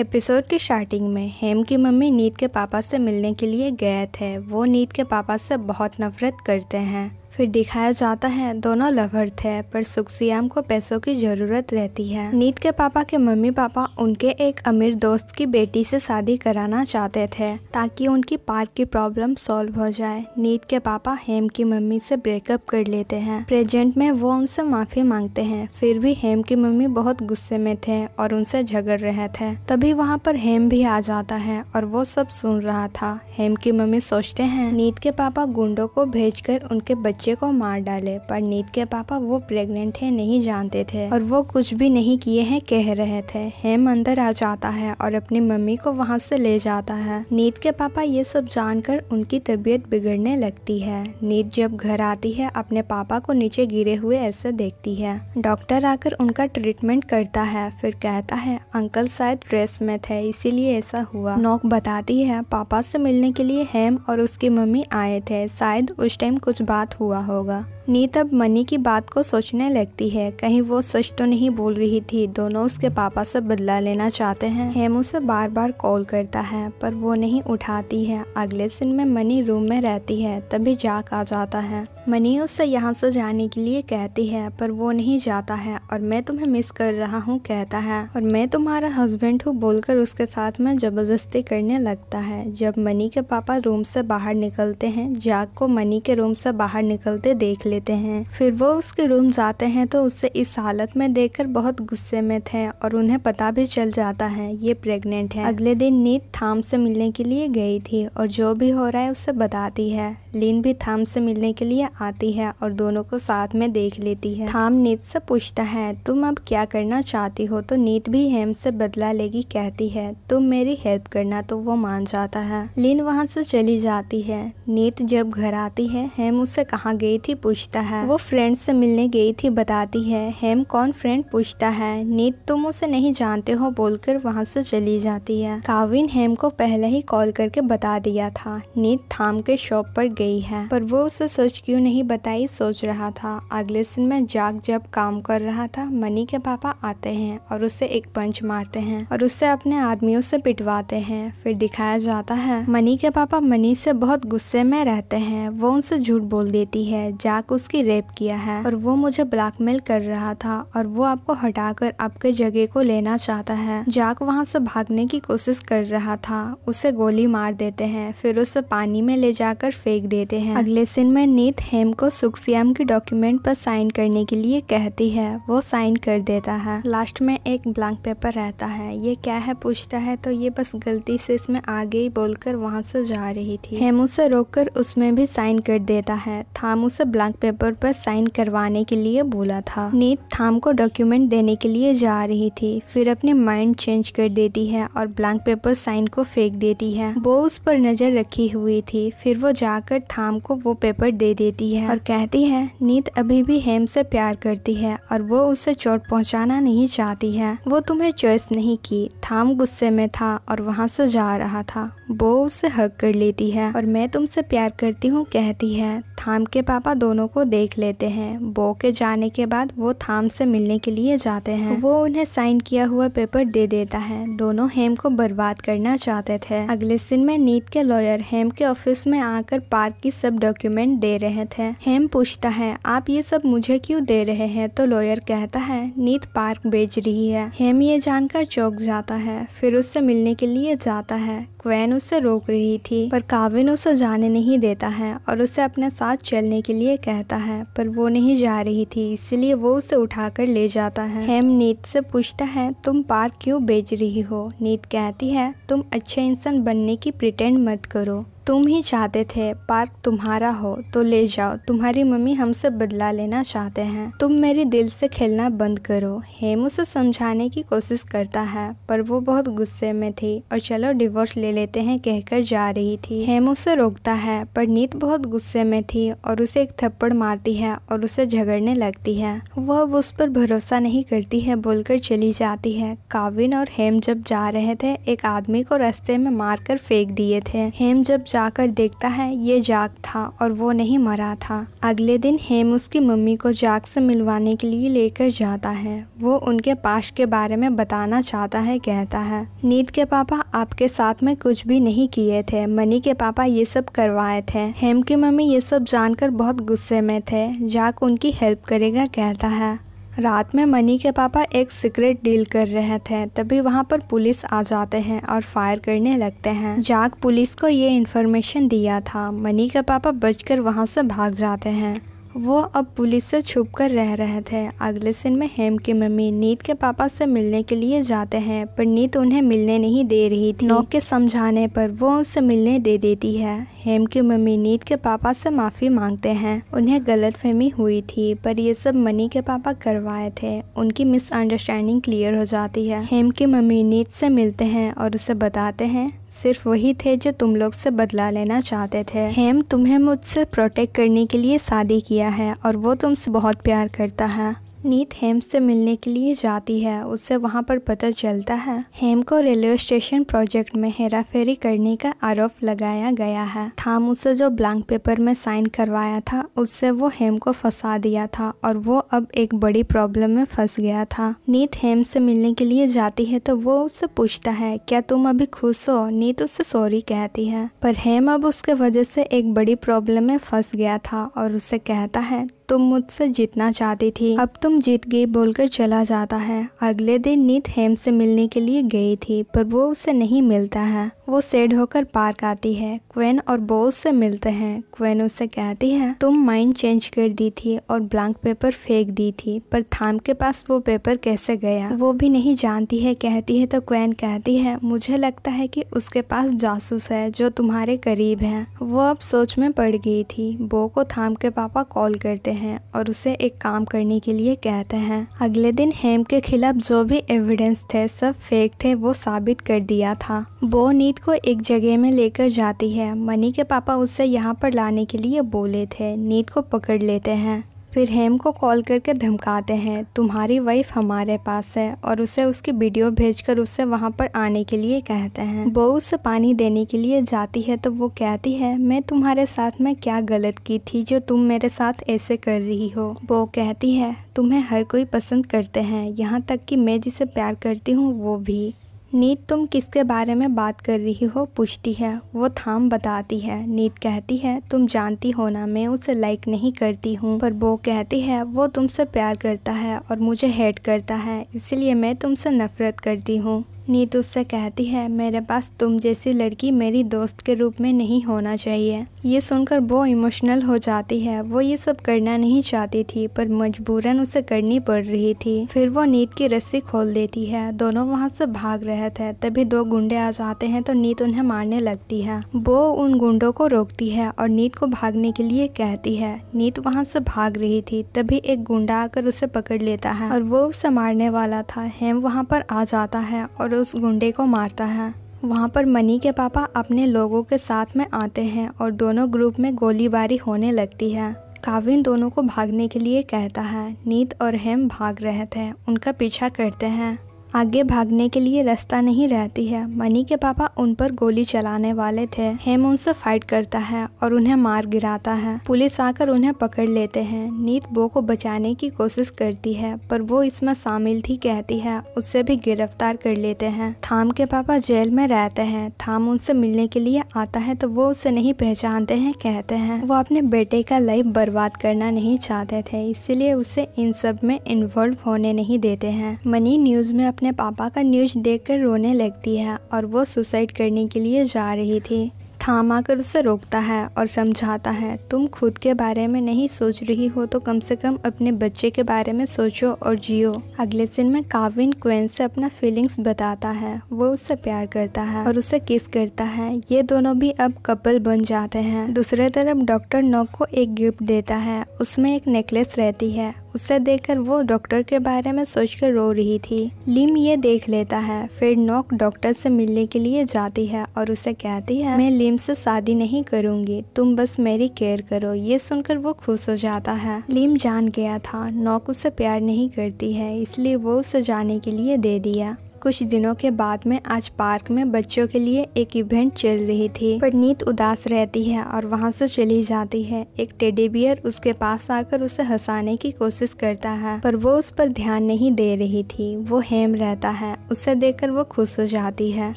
episode की starting में हेम की मम्मी नीत के पापा से मिलने के लिए गए थे वो नीत के पापा से बहुत नफरत करते हैं फिर दिखाया जाता है दोनों लवर थे पर सुखसियाम को पैसों की जरूरत रहती है नीत के पापा के मम्मी पापा उनके एक अमीर दोस्त की बेटी से शादी कराना चाहते थे ताकि उनकी पार्क की प्रॉब्लम सॉल्व हो जाए नीत के पापा हेम की मम्मी से ब्रेकअप कर लेते हैं प्रेजेंट में वो उनसे माफी मांगते हैं फिर भी हेम की मम्मी बहुत गुस्से में थे और उनसे झगड़ रहे थे तभी वहाँ पर हेम भी आ जाता है और वो सब सुन रहा था हेम की मम्मी सोचते है नीत के पापा गुंडो को भेज उनके बच्चे बच्चे को मार डाले पर नीत के पापा वो प्रेग्नेंट है नहीं जानते थे और वो कुछ भी नहीं किए हैं कह रहे थे हेम अंदर आ जाता है और अपनी मम्मी को वहाँ से ले जाता है नीत के पापा ये सब जानकर उनकी तबीयत बिगड़ने लगती है नीत जब घर आती है अपने पापा को नीचे गिरे हुए ऐसे देखती है डॉक्टर आकर उनका ट्रीटमेंट करता है फिर कहता है अंकल शायद ड्रेस में थे इसीलिए ऐसा हुआ नोक बताती है पापा से मिलने के लिए हेम और उसकी मम्मी आए थे शायद उस टाइम कुछ बात हुआ हुआ होगा नीत अब मनी की बात को सोचने लगती है कहीं वो सच तो नहीं बोल रही थी दोनों उसके पापा से बदला लेना चाहते हैं हेम उसे बार बार कॉल करता है पर वो नहीं उठाती है अगले दिन में मनी रूम में रहती है तभी जाक आ जाता है मनी उससे यहाँ से जाने के लिए कहती है पर वो नहीं जाता है और मैं तुम्हें मिस कर रहा हूँ कहता है और मैं तुम्हारा हस्बैंड हूँ बोलकर उसके साथ में जबरदस्ती करने लगता है जब मनी के पापा रूम से बाहर निकलते हैं जाक को मनी के रूम से बाहर निकलते देख लेते हैं फिर वो उसके रूम जाते हैं तो उसे इस हालत में देखकर बहुत गुस्से में थे और उन्हें पता भी चल जाता है ये प्रेग्नेंट है अगले दिन नीत थाम से मिलने के लिए गई थी और जो भी हो रहा है उसे बताती है लीन भी थाम से मिलने के लिए आती है और दोनों को साथ में देख लेती है थाम नीत से पूछता है तुम अब क्या करना चाहती हो तो नीत भी हेम से बदला लेगी कहती है तुम मेरी हेल्प करना तो वो मान जाता है लीन वहाँ से चली जाती है नीत जब घर आती है हेम उसे कहाँ गई थी पूछ पूछता है वो फ्रेंड से मिलने गई थी बताती है हेम कौन फ्रेंड पूछता है नीत तुम उसे नहीं जानते हो बोलकर वहाँ से चली जाती है काविन हेम को पहले ही कॉल करके बता दिया था नीत थाम के शॉप पर गई है पर वो उसे सच क्यों नहीं बताई सोच रहा था अगले दिन में जाग जब काम कर रहा था मनी के पापा आते हैं और उसे एक पंच मारते हैं और उसे अपने आदमियों से पिटवाते हैं फिर दिखाया जाता है मनी के पापा मनी से बहुत गुस्से में रहते हैं वो उनसे झूठ बोल देती है जाक आपको उसकी रेप किया है और वो मुझे ब्लैकमेल कर रहा था और वो आपको हटाकर आपके जगह को लेना चाहता है जाक वहाँ से भागने की कोशिश कर रहा था उसे गोली मार देते हैं फिर उसे पानी में ले जाकर फेंक देते हैं अगले सीन में नीत हेम को सुखसियाम की डॉक्यूमेंट पर साइन करने के लिए कहती है वो साइन कर देता है लास्ट में एक ब्लैंक पेपर रहता है ये क्या है पूछता है तो ये बस गलती से इसमें आगे ही बोलकर वहाँ से जा रही थी हेम उसे रोककर उसमें भी साइन कर देता है थाम उसे ब्लैंक पेपर पर साइन करवाने के लिए बोला था नीत थाम को डॉक्यूमेंट देने के लिए जा रही थी फिर अपने माइंड चेंज कर देती है और ब्लैंक पेपर साइन को फेंक देती है वो उस पर नजर रखी हुई थी फिर वो जाकर थाम को वो पेपर दे देती है और कहती है नीत अभी भी हेम से प्यार करती है और वो उसे चोट पहुँचाना नहीं चाहती है वो तुम्हें चॉइस नहीं की थाम गुस्से में था और वहाँ से जा रहा था वो उसे हक कर लेती है और मैं तुमसे प्यार करती हूँ कहती है थाम के पापा दोनों को देख लेते हैं बो के जाने के बाद वो थाम से मिलने के लिए जाते हैं वो उन्हें साइन किया हुआ पेपर दे देता है दोनों हेम को बर्बाद करना चाहते थे अगले दिन में नीत के लॉयर हेम के ऑफिस में आकर पार्क की सब डॉक्यूमेंट दे रहे थे हेम पूछता है आप ये सब मुझे क्यों दे रहे है तो लॉयर कहता है नीत पार्क बेच रही है हेम ये जानकर चौक जाता है फिर उससे मिलने के लिए जाता है क्वेन उससे रोक रही थी पर काविन उसे जाने नहीं देता है और उसे अपने साथ चलने के लिए कहता है पर वो नहीं जा रही थी इसलिए वो उसे उठाकर ले जाता है हेम नीत से पूछता है तुम पार्क क्यों बेच रही हो नीत कहती है तुम अच्छे इंसान बनने की प्रिटेंड मत करो तुम ही चाहते थे पार्क तुम्हारा हो तो ले जाओ तुम्हारी मम्मी हमसे बदला लेना चाहते हैं तुम मेरे दिल से खेलना बंद करो हेम उसे समझाने की कोशिश करता है पर वो बहुत गुस्से में थी और चलो डिवोर्स ले लेते हैं कहकर जा रही थी हेम उसे रोकता है पर नीत बहुत गुस्से में थी और उसे एक थप्पड़ मारती है और उसे झगड़ने लगती है वह अब उस पर भरोसा नहीं करती है बोलकर चली जाती है काविन और हेम जब जा रहे थे एक आदमी को रास्ते में मार फेंक दिए थे हेम जब जाकर देखता है ये जाग था और वो नहीं मरा था अगले दिन हेम उसकी मम्मी को जाग से मिलवाने के लिए लेकर जाता है वो उनके पास के बारे में बताना चाहता है कहता है नीत के पापा आपके साथ में कुछ भी नहीं किए थे मनी के पापा ये सब करवाए थे हेम की मम्मी ये सब जानकर बहुत गुस्से में थे जाग उनकी हेल्प करेगा कहता है रात में मनी के पापा एक सीक्रेट डील कर रहे थे तभी वहाँ पर पुलिस आ जाते हैं और फायर करने लगते हैं जाग पुलिस को ये इन्फॉर्मेशन दिया था मनी के पापा बचकर वहाँ से भाग जाते हैं वो अब पुलिस से छुप कर रह रहे थे अगले सिन में हेम की मम्मी नीत के पापा से मिलने के लिए जाते हैं पर नीत उन्हें मिलने नहीं दे रही थी नौके के समझाने पर वो उनसे मिलने दे देती है हेम की मम्मी नीत के पापा से माफ़ी मांगते हैं उन्हें गलतफहमी हुई थी पर ये सब मनी के पापा करवाए थे उनकी मिसअंडरस्टैंडिंग क्लियर हो जाती है हेम की मम्मी नीत से मिलते हैं और उसे बताते हैं सिर्फ वही थे जो तुम लोग से बदला लेना चाहते थे हेम तुम्हें मुझसे प्रोटेक्ट करने के लिए शादी किया है और वो तुमसे बहुत प्यार करता है नीत हेम से मिलने के लिए जाती है उससे वहाँ पर पता चलता है हेम को रेलवे स्टेशन प्रोजेक्ट में हेरा फेरी करने का आरोप लगाया गया है थाम उसे जो ब्लैंक पेपर में साइन करवाया था उससे वो हेम को फंसा दिया था और वो अब एक बड़ी प्रॉब्लम में फंस गया था नीत हेम से मिलने के लिए जाती है तो वो उससे पूछता है क्या तुम अभी खुश हो नीत उससे सॉरी कहती है पर हेम अब उसके वजह से एक बड़ी प्रॉब्लम में फंस गया था और उसे कहता है तुम मुझसे जीतना चाहती थी अब तुम जीत गई बोलकर चला जाता है अगले दिन नीत हेम से मिलने के लिए गई थी पर वो उसे नहीं मिलता है वो सेड होकर पार्क आती है क्वेन और बोल से मिलते हैं क्वेन उसे कहती है तुम माइंड चेंज कर दी थी और ब्लैंक पेपर फेंक दी थी पर थाम के पास वो पेपर कैसे गया वो भी नहीं जानती है कहती है तो क्वेन कहती है मुझे लगता है कि उसके पास जासूस है जो तुम्हारे करीब है वो अब सोच में पड़ गई थी बो को थाम के पापा कॉल करते हैं और उसे एक काम करने के लिए कहते हैं अगले दिन हेम के खिलाफ जो भी एविडेंस थे सब फेक थे वो साबित कर दिया था बो नीत को एक जगह में लेकर जाती है मनी के पापा उससे यहाँ पर लाने के लिए बोले थे नीत को पकड़ लेते हैं फिर हेम को कॉल करके धमकाते हैं तुम्हारी वाइफ हमारे पास है और उसे उसकी वीडियो भेजकर उसे वहाँ पर आने के लिए कहते हैं वो उसे पानी देने के लिए जाती है तो वो कहती है मैं तुम्हारे साथ में क्या गलत की थी जो तुम मेरे साथ ऐसे कर रही हो वो कहती है तुम्हें हर कोई पसंद करते हैं यहाँ तक कि मैं जिसे प्यार करती हूँ वो भी नीत तुम किसके बारे में बात कर रही हो पूछती है वो थाम बताती है नीत कहती है तुम जानती हो ना मैं उसे लाइक नहीं करती हूँ पर वो कहती है वो तुमसे प्यार करता है और मुझे हेट करता है इसलिए मैं तुमसे नफरत करती हूँ नीत तो उससे कहती है मेरे पास तुम जैसी लड़की मेरी दोस्त के रूप में नहीं होना चाहिए ये सुनकर वो इमोशनल हो जाती है वो ये सब करना नहीं चाहती थी पर मजबूरन उसे करनी पड़ रही थी फिर वो नीत की रस्सी खोल देती है दोनों वहाँ से भाग रहे थे तभी दो गुंडे आ जाते हैं तो नीत उन्हें मारने लगती है वो उन गुंडों को रोकती है और नीत को भागने के लिए कहती है नीत वहाँ से भाग रही थी तभी एक गुंडा आकर उसे पकड़ लेता है और वो उसे मारने वाला था हेम वहाँ पर आ जाता है और और उस गुंडे को मारता है वहाँ पर मनी के पापा अपने लोगों के साथ में आते हैं और दोनों ग्रुप में गोलीबारी होने लगती है काविन दोनों को भागने के लिए कहता है नीत और हेम भाग रहे थे उनका पीछा करते हैं आगे भागने के लिए रास्ता नहीं रहती है मनी के पापा उन पर गोली चलाने वाले थे हेम उनसे फाइट करता है और उन्हें मार गिराता है पुलिस आकर उन्हें पकड़ लेते हैं नीत बो को बचाने की कोशिश करती है पर वो इसमें शामिल थी कहती है उससे भी गिरफ्तार कर लेते हैं थाम के पापा जेल में रहते हैं थाम उनसे मिलने के लिए आता है तो वो उसे नहीं पहचानते हैं कहते हैं वो अपने बेटे का लाइफ बर्बाद करना नहीं चाहते थे इसलिए उसे इन सब में इन्वॉल्व होने नहीं देते हैं मनी न्यूज में अपने पापा का न्यूज देखकर रोने लगती है और वो सुसाइड करने के लिए जा रही थी थाम आकर उसे रोकता है और समझाता है तुम खुद के बारे में नहीं सोच रही हो तो कम से कम अपने बच्चे के बारे में सोचो और जियो अगले दिन में काविन क्वेन से अपना फीलिंग्स बताता है वो उससे प्यार करता है और उसे किस करता है ये दोनों भी अब कपल बन जाते हैं दूसरे तरफ डॉक्टर नोक को एक गिफ्ट देता है उसमें एक नेकलेस रहती है उसे देखकर वो डॉक्टर के बारे में सोचकर रो रही थी लिम ये देख लेता है फिर नोक डॉक्टर से मिलने के लिए जाती है और उसे कहती है मैं लिम से शादी नहीं करूँगी तुम बस मेरी केयर करो ये सुनकर वो खुश हो जाता है लिम जान गया था नोक उसे प्यार नहीं करती है इसलिए वो उसे जाने के लिए दे दिया कुछ दिनों के बाद में आज पार्क में बच्चों के लिए एक इवेंट चल रही थी पर नीत उदास रहती है और वहाँ से चली जाती है एक टेडी बियर उसके पास आकर उसे हंसाने की कोशिश करता है पर वो उस पर ध्यान नहीं दे रही थी वो हेम रहता है उसे देखकर वो खुश हो जाती है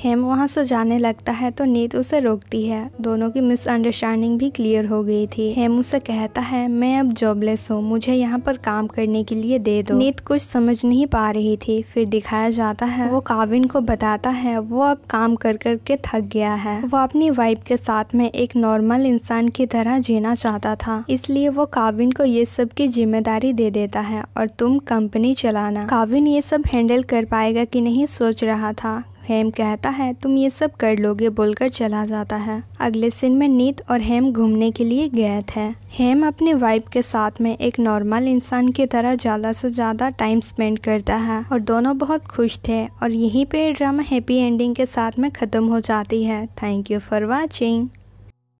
हेम वहाँ से जाने लगता है तो नीत उसे रोकती है दोनों की मिसअंडरस्टैंडिंग भी क्लियर हो गई थी हेम उसे कहता है मैं अब जॉबलेस हूँ मुझे यहाँ पर काम करने के लिए दे दो नीत कुछ समझ नहीं पा रही थी फिर दिखाया जाता है वो काविन को बताता है वो अब काम कर कर के थक गया है वो अपनी वाइफ के साथ में एक नॉर्मल इंसान की तरह जीना चाहता था इसलिए वो काविन को ये सब की जिम्मेदारी दे देता है और तुम कंपनी चलाना काविन ये सब हैंडल कर पाएगा कि नहीं सोच रहा था हेम कहता है तुम ये सब कर लोगे बोलकर चला जाता है अगले सीन में नीत और हेम घूमने के लिए गए थे हेम अपने वाइफ के साथ में एक नॉर्मल इंसान की तरह ज़्यादा से ज़्यादा टाइम स्पेंड करता है और दोनों बहुत खुश थे और यहीं पे ड्रामा हैप्पी एंडिंग के साथ में ख़त्म हो जाती है थैंक यू फॉर वॉचिंग